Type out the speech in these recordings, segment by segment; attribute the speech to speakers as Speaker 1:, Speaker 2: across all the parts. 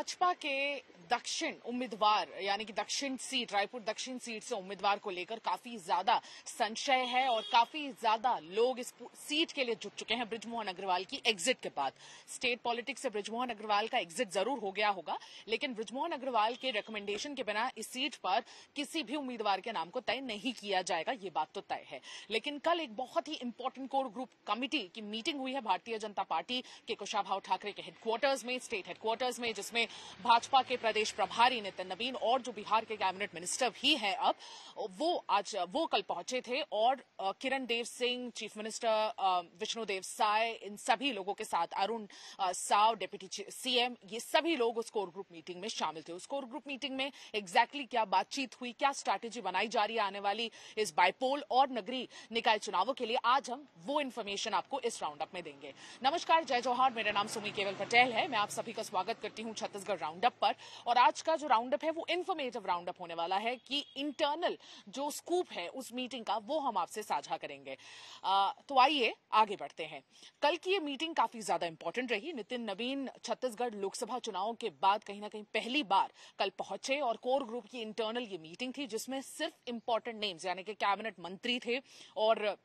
Speaker 1: भाजपा के दक्षिण उम्मीदवार यानी कि दक्षिण सीट रायपुर दक्षिण सीट से उम्मीदवार को लेकर काफी ज्यादा संशय है और काफी ज्यादा लोग इस सीट के लिए जुट चुके हैं ब्रिजमोहन अग्रवाल की एग्जिट के बाद स्टेट पॉलिटिक्स से ब्रिजमोहन अग्रवाल का एग्जिट जरूर हो गया होगा लेकिन ब्रिजमोहन अग्रवाल के रिकमेंडेशन के बिना इस सीट पर किसी भी उम्मीदवार के नाम को तय नहीं किया जाएगा ये बात तो तय है लेकिन कल एक बहुत ही इंपॉर्टेंट कोर ग्रुप कमिटी की मीटिंग हुई है भारतीय जनता पार्टी के कुशाभाव ठाकरे के हेडक्वार्टर्स में स्टेट हेडक्वार्टर्स में जिसमें भाजपा के प्रदेश प्रदेश प्रभारी नितिन नवीन और जो बिहार के कैबिनेट मिनिस्टर भी हैं अब वो आज वो कल पहुंचे थे और किरण देव सिंह चीफ मिनिस्टर विष्णुदेव साय इन सभी लोगों के साथ अरुण साव डिप्यूटी सीएम ये सभी लोग उस कोर ग्रुप मीटिंग में शामिल थे उस कोर ग्रुप मीटिंग में एग्जैक्टली क्या बातचीत हुई क्या स्ट्रैटेजी बनाई जा रही है आने वाली इस बाइपोल और नगरीय निकाय चुनावों के लिए आज हम वो इन्फॉर्मेशन आपको इस राउंड अप में देंगे नमस्कार जय जवाहर मेरा नाम सुमी केवल पटेल है मैं आप सभी का स्वागत करती हूँ छत्तीसगढ़ राउंड अप पर और आज का जो राउंडअप है वो इन्फॉर्मेटिव राउंडअप होने वाला है कि इंटरनल जो स्कूप है उस मीटिंग का वो हम आपसे साझा करेंगे आ, तो आइए आगे बढ़ते हैं कल की ये मीटिंग काफी ज्यादा इंपॉर्टेंट रही नितिन नवीन छत्तीसगढ़ लोकसभा चुनाव के बाद कहीं ना कहीं पहली बार कल पहुंचे और कोर ग्रुप की इंटरनल ये मीटिंग थी जिसमें सिर्फ इंपॉर्टेंट नेम्स यानी कि कैबिनेट मंत्री थे और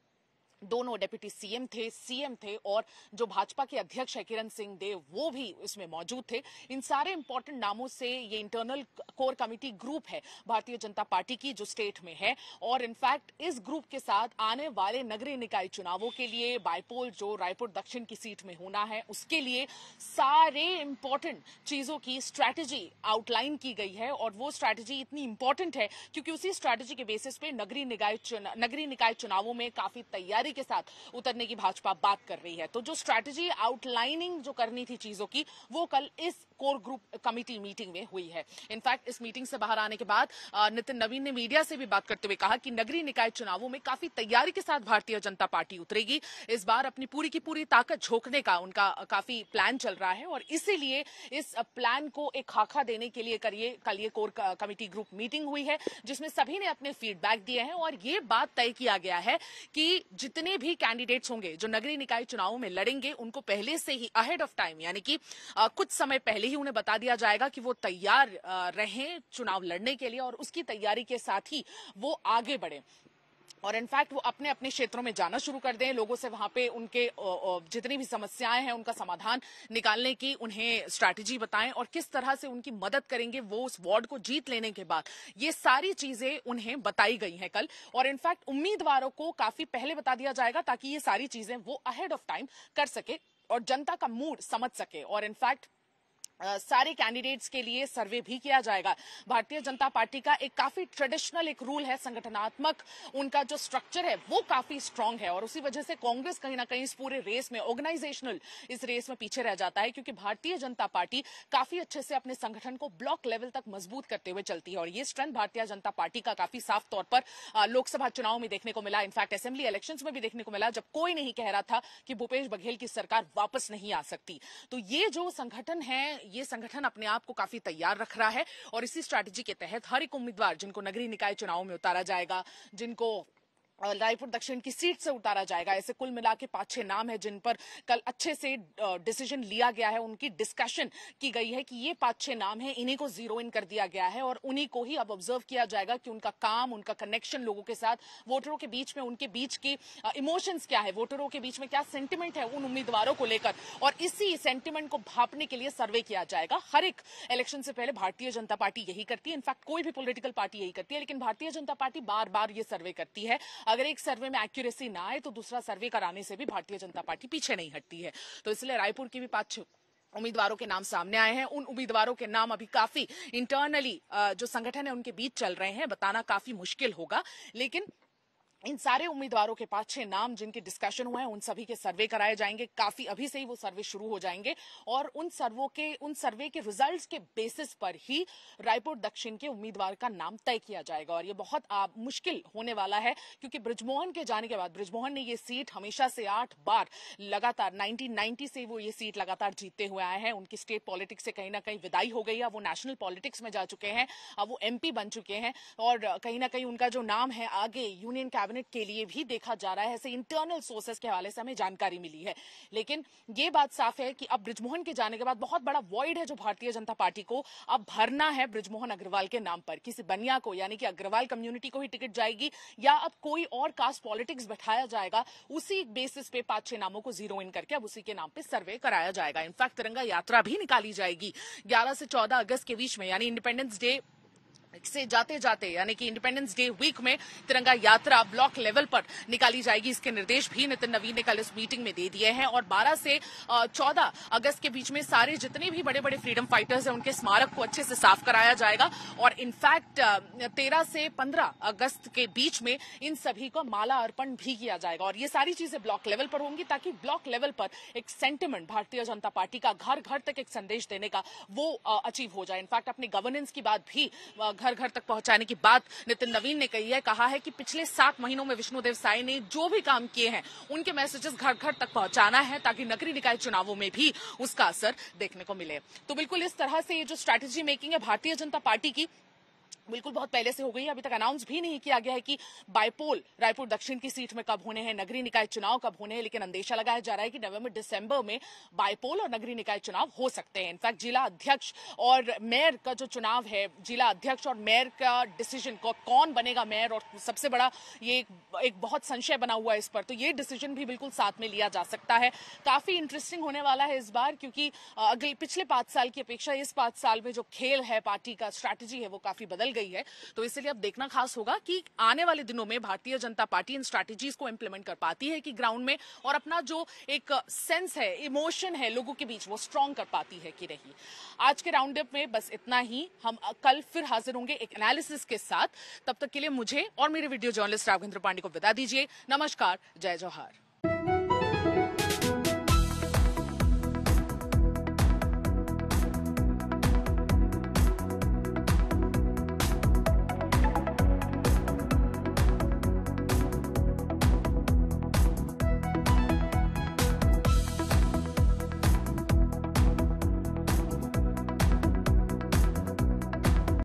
Speaker 1: दोनों डेप्यूटी सीएम थे सीएम थे और जो भाजपा के अध्यक्ष है किरण सिंह देव वो भी इसमें मौजूद थे इन सारे इंपॉर्टेंट नामों से ये इंटरनल कोर कमेटी ग्रुप है भारतीय जनता पार्टी की जो स्टेट में है और इनफैक्ट इस ग्रुप के साथ आने वाले नगरीय निकाय चुनावों के लिए बायपोल जो रायपुर दक्षिण की सीट में होना है उसके लिए सारे इंपॉर्टेंट चीजों की स्ट्रैटेजी आउटलाइन की गई है और वो स्ट्रैटेजी इतनी इंपॉर्टेंट है क्योंकि उसी स्ट्रैटेजी के बेसिस पे नगरीय निकाय नगरीय निकाय चुनावों में काफी तैयारी के साथ उतरने की भाजपा बात कर रही है तो जो स्ट्रैटेजी आउटलाइनिंग जो करनी थी चीजों की वो कल इस कोर ग्रुप कमिटी मीटिंग में हुई है इनफैक्ट इस मीटिंग से बाहर आने के बाद नितिन नवीन ने मीडिया से भी बात करते हुए कहा कि नगरीय निकाय चुनावों में काफी तैयारी के साथ भारतीय जनता पार्टी उतरेगी इस बार अपनी पूरी की पूरी ताकत झोंकने का उनका काफी प्लान चल रहा है और इसीलिए इस प्लान को एक खाखा देने के लिए करिए कल ये कोर कमेटी ग्रुप मीटिंग हुई है जिसमें सभी ने अपने फीडबैक दिए हैं और ये बात तय किया गया है कि जितने भी कैंडिडेट्स होंगे जो नगरीय निकाय चुनावों में लड़ेंगे उनको पहले से ही अहेड ऑफ टाइम यानी कि कुछ समय पहले ही उन्हें बता दिया जाएगा कि वो तैयार रहें चुनाव लड़ने के लिए और उसकी तैयारी के साथ ही वो आगे बढ़े और इनफैक्ट वो अपने अपने क्षेत्रों में जाना शुरू कर दें लोगों से वहां पे उनके जितनी भी समस्याएं हैं उनका समाधान निकालने की उन्हें स्ट्रैटेजी बताएं और किस तरह से उनकी मदद करेंगे वो उस वार्ड को जीत लेने के बाद ये सारी चीजें उन्हें बताई गई हैं कल और इनफैक्ट उम्मीदवारों को काफी पहले बता दिया जाएगा ताकि ये सारी चीजें वो अहेड ऑफ टाइम कर सके और जनता का मूड समझ सके और इनफैक्ट सारे कैंडिडेट्स के लिए सर्वे भी किया जाएगा भारतीय जनता पार्टी का एक काफी ट्रेडिशनल एक रूल है संगठनात्मक उनका जो स्ट्रक्चर है वो काफी स्ट्रांग है और उसी वजह से कांग्रेस कहीं ना कहीं इस पूरे रेस में ऑर्गेनाइजेशनल इस रेस में पीछे रह जाता है क्योंकि भारतीय जनता पार्टी काफी अच्छे से अपने संगठन को ब्लॉक लेवल तक मजबूत करते हुए चलती है और ये स्ट्रेंथ भारतीय जनता पार्टी का काफी साफ तौर पर लोकसभा चुनाव में देखने को मिला इनफैक्ट असेंबली इलेक्शन में भी देखने को मिला जब कोई नहीं कह रहा था कि भूपेश बघेल की सरकार वापस नहीं आ सकती तो ये जो संगठन है ये संगठन अपने आप को काफी तैयार रख रहा है और इसी स्ट्रैटेजी के तहत हर एक उम्मीदवार जिनको नगरीय निकाय चुनाव में उतारा जाएगा जिनको रायपुर दक्षिण की सीट से उतारा जाएगा ऐसे कुल मिला के पांच छह नाम है जिन पर कल अच्छे से डिसीजन लिया गया है उनकी डिस्कशन की गई है कि ये पांच छह नाम है इन्हीं को जीरो इन कर दिया गया है और उन्हीं को ही अब ऑब्जर्व किया जाएगा कि उनका काम उनका कनेक्शन लोगों के साथ वोटरों के बीच में उनके बीच की इमोशंस क्या है वोटरों के बीच में क्या सेंटिमेंट है उन उम्मीदवारों को लेकर और इसी सेंटिमेंट को भापने के लिए सर्वे किया जाएगा हर एक इलेक्शन से पहले भारतीय जनता पार्टी यही करती है इनफैक्ट कोई भी पोलिटिकल पार्टी यही करती है लेकिन भारतीय जनता पार्टी बार बार ये सर्वे करती है अगर एक सर्वे में एक्यूरेसी ना आए तो दूसरा सर्वे कराने से भी भारतीय जनता पार्टी पीछे नहीं हटती है तो इसलिए रायपुर की भी पांच उम्मीदवारों के नाम सामने आए हैं उन उम्मीदवारों के नाम अभी काफी इंटरनली जो संगठन है उनके बीच चल रहे हैं बताना काफी मुश्किल होगा लेकिन इन सारे उम्मीदवारों के पास छह नाम जिनके डिस्कशन हुए हैं उन सभी के सर्वे कराए जाएंगे काफी अभी से ही वो सर्वे शुरू हो जाएंगे और उन सर्वों के उन सर्वे के रिजल्ट्स के बेसिस पर ही रायपुर दक्षिण के उम्मीदवार का नाम तय किया जाएगा और ये बहुत आ, मुश्किल होने वाला है क्योंकि ब्रिजमोहन के जाने के बाद ब्रिजमोहन ने ये सीट हमेशा से आठ बार लगातार नाइनटीन से वो ये सीट लगातार जीतते हुए आए हैं उनकी स्टेट पॉलिटिक्स से कहीं ना कहीं विदाई हो गई है वो नेशनल पॉलिटिक्स में जा चुके हैं अब वो एमपी बन चुके हैं और कहीं ना कहीं उनका जो नाम है आगे यूनियन कैबिनेट कैबिनेट के लिए भी देखा जा रहा है ऐसे इंटरनल सोर्सेस के हवाले से हमें जानकारी मिली है लेकिन ये बात साफ है कि अब ब्रिजमोहन के जाने के बाद बहुत बड़ा वॉइड है जो भारतीय जनता पार्टी को अब भरना है ब्रिजमोहन अग्रवाल के नाम पर किसी बनिया को यानी कि अग्रवाल कम्युनिटी को ही टिकट जाएगी या अब कोई और कास्ट पॉलिटिक्स बैठाया जाएगा उसी बेसिस पे पांच छह नामों को जीरो इन करके अब उसी के नाम पर सर्वे कराया जाएगा इनफैक्ट तिरंगा यात्रा भी निकाली जाएगी ग्यारह से चौदह अगस्त के बीच में यानी इंडिपेंडेंस डे से जाते जाते यानी कि इंडिपेंडेंस डे वीक में तिरंगा यात्रा ब्लॉक लेवल पर निकाली जाएगी इसके निर्देश भी नितिन नवीन ने कल इस मीटिंग में दे दिए हैं और 12 से 14 अगस्त के बीच में सारे जितने भी बड़े बड़े फ्रीडम फाइटर्स हैं उनके स्मारक को अच्छे से साफ कराया जाएगा और इनफैक्ट तेरह से पंद्रह अगस्त के बीच में इन सभी को माला अर्पण भी किया जाएगा और ये सारी चीजें ब्लॉक लेवल पर होंगी ताकि ब्लॉक लेवल पर एक सेंटिमेंट भारतीय जनता पार्टी का घर घर तक एक संदेश देने का वो अचीव हो जाए इनफैक्ट अपने गवर्नेंस की बात भी घर घर तक पहुंचाने की बात नितिन नवीन ने कही है कहा है कि पिछले सात महीनों में विष्णुदेव साय ने जो भी काम किए हैं उनके मैसेजेस घर घर तक पहुंचाना है ताकि नगरीय निकाय चुनावों में भी उसका असर देखने को मिले तो बिल्कुल इस तरह से ये जो स्ट्रैटेजी मेकिंग है भारतीय जनता पार्टी की बिल्कुल बहुत पहले से हो गई है अभी तक अनाउंस भी नहीं किया गया है कि बायपोल रायपुर दक्षिण की सीट में कब होने हैं नगरीय निकाय चुनाव कब होने हैं लेकिन अंदेशा लगाया जा रहा है कि नवंबर दिसंबर में बायपोल और नगरीय निकाय चुनाव हो सकते हैं इनफैक्ट जिला अध्यक्ष और मेयर का जो चुनाव है जिला अध्यक्ष और मेयर का डिसीजन कौन बनेगा मेयर और सबसे बड़ा ये एक, एक बहुत संशय बना हुआ है इस पर तो ये डिसीजन भी बिल्कुल साथ में लिया जा सकता है काफी इंटरेस्टिंग होने वाला है इस बार क्योंकि अगले पिछले पांच साल की अपेक्षा इस पांच साल में जो खेल है पार्टी का स्ट्रैटेजी है वो काफी बदल गई है तो इसलिए अब देखना खास होगा कि आने वाले दिनों में भारतीय जनता पार्टी इन स्ट्रैटेजीज को इम्प्लीमेंट कर पाती है कि ग्राउंड में और अपना जो एक सेंस है इमोशन है लोगों के बीच वो स्ट्रांग कर पाती है कि नहीं आज के राउंड अप में बस इतना ही हम कल फिर हाजिर होंगे एक एनालिसिस के साथ तब तक के लिए मुझे और मेरे वीडियो जर्नलिस्ट राघवेंद्र पांडे को बता दीजिए नमस्कार जय जवाहर